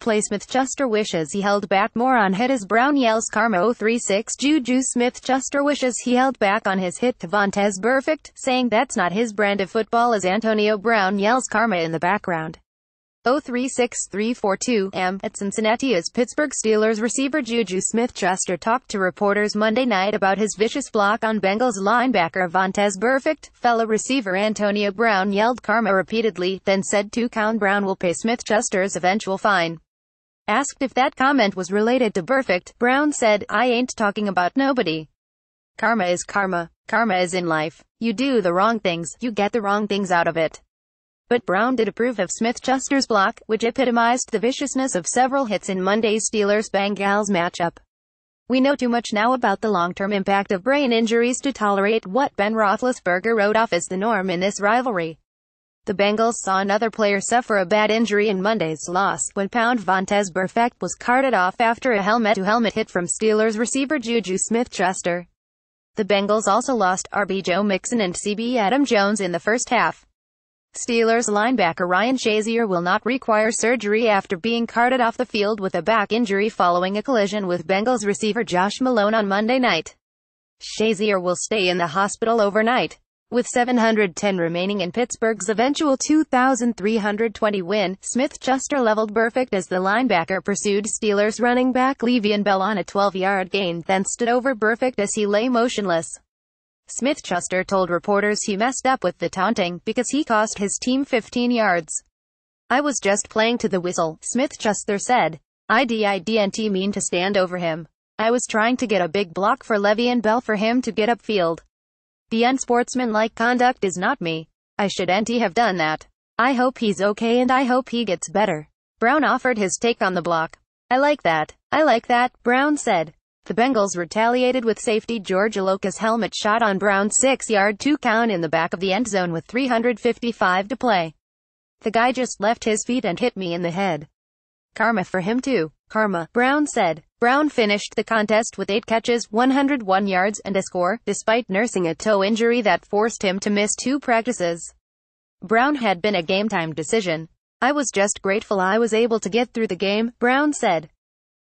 Playsmith Chester wishes he held back more on hit as Brown yells Karma 036 Juju Smith Chester wishes he held back on his hit to Vontez Perfect, saying that's not his brand of football as Antonio Brown yells Karma in the background. 036342 M. At Cincinnati as Pittsburgh Steelers receiver Juju Smith-Chester talked to reporters Monday night about his vicious block on Bengals linebacker Vontez Burfict. Fellow receiver Antonio Brown yelled karma repeatedly, then said two count Brown will pay Smith-Chester's eventual fine. Asked if that comment was related to Perfect, Brown said, I ain't talking about nobody. Karma is karma. Karma is in life. You do the wrong things, you get the wrong things out of it. But Brown did approve of Smith Chester's block, which epitomized the viciousness of several hits in Monday's Steelers Bengals matchup. We know too much now about the long-term impact of brain injuries to tolerate what Ben Roethlisberger wrote off as the norm in this rivalry. The Bengals saw another player suffer a bad injury in Monday's loss, when pound Vontez Burfict was carted off after a helmet-to-helmet hit from Steelers receiver Juju smith chester The Bengals also lost RB Joe Mixon and CB Adam Jones in the first half. Steelers linebacker Ryan Shazier will not require surgery after being carted off the field with a back injury following a collision with Bengals receiver Josh Malone on Monday night. Shazier will stay in the hospital overnight. With 710 remaining in Pittsburgh's eventual 2,320 win, Smith-Chester leveled perfect as the linebacker pursued Steelers running back Le'Veon Bell on a 12-yard gain, then stood over perfect as he lay motionless. Smith-Chester told reporters he messed up with the taunting, because he cost his team 15 yards. I was just playing to the whistle, Smith-Chester said. "I didn't mean to stand over him. I was trying to get a big block for Levy and Bell for him to get upfield. The unsportsmanlike conduct is not me. I shouldn't have done that. I hope he's okay and I hope he gets better. Brown offered his take on the block. I like that. I like that, Brown said. The Bengals retaliated with safety George Aloka's helmet shot on Brown's six-yard two count in the back of the end zone with 355 to play. The guy just left his feet and hit me in the head. Karma for him too. Karma, Brown said. Brown finished the contest with 8 catches, 101 yards and a score, despite nursing a toe injury that forced him to miss two practices. Brown had been a game-time decision. I was just grateful I was able to get through the game, Brown said.